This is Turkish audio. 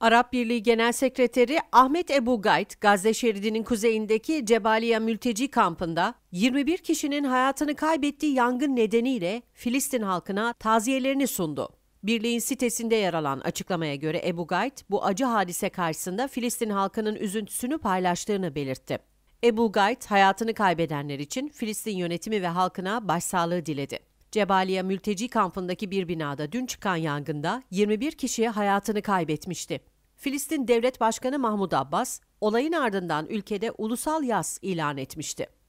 Arap Birliği Genel Sekreteri Ahmet Ebu Gayt, Gazze şeridinin kuzeyindeki Cebaliya mülteci kampında 21 kişinin hayatını kaybettiği yangın nedeniyle Filistin halkına taziyelerini sundu. Birliğin sitesinde yer alan açıklamaya göre Ebu Gayt, bu acı hadise karşısında Filistin halkının üzüntüsünü paylaştığını belirtti. Ebu Gayt, hayatını kaybedenler için Filistin yönetimi ve halkına başsağlığı diledi. Cebaliye mülteci kampındaki bir binada dün çıkan yangında 21 kişi hayatını kaybetmişti. Filistin Devlet Başkanı Mahmud Abbas, olayın ardından ülkede ulusal yaz ilan etmişti.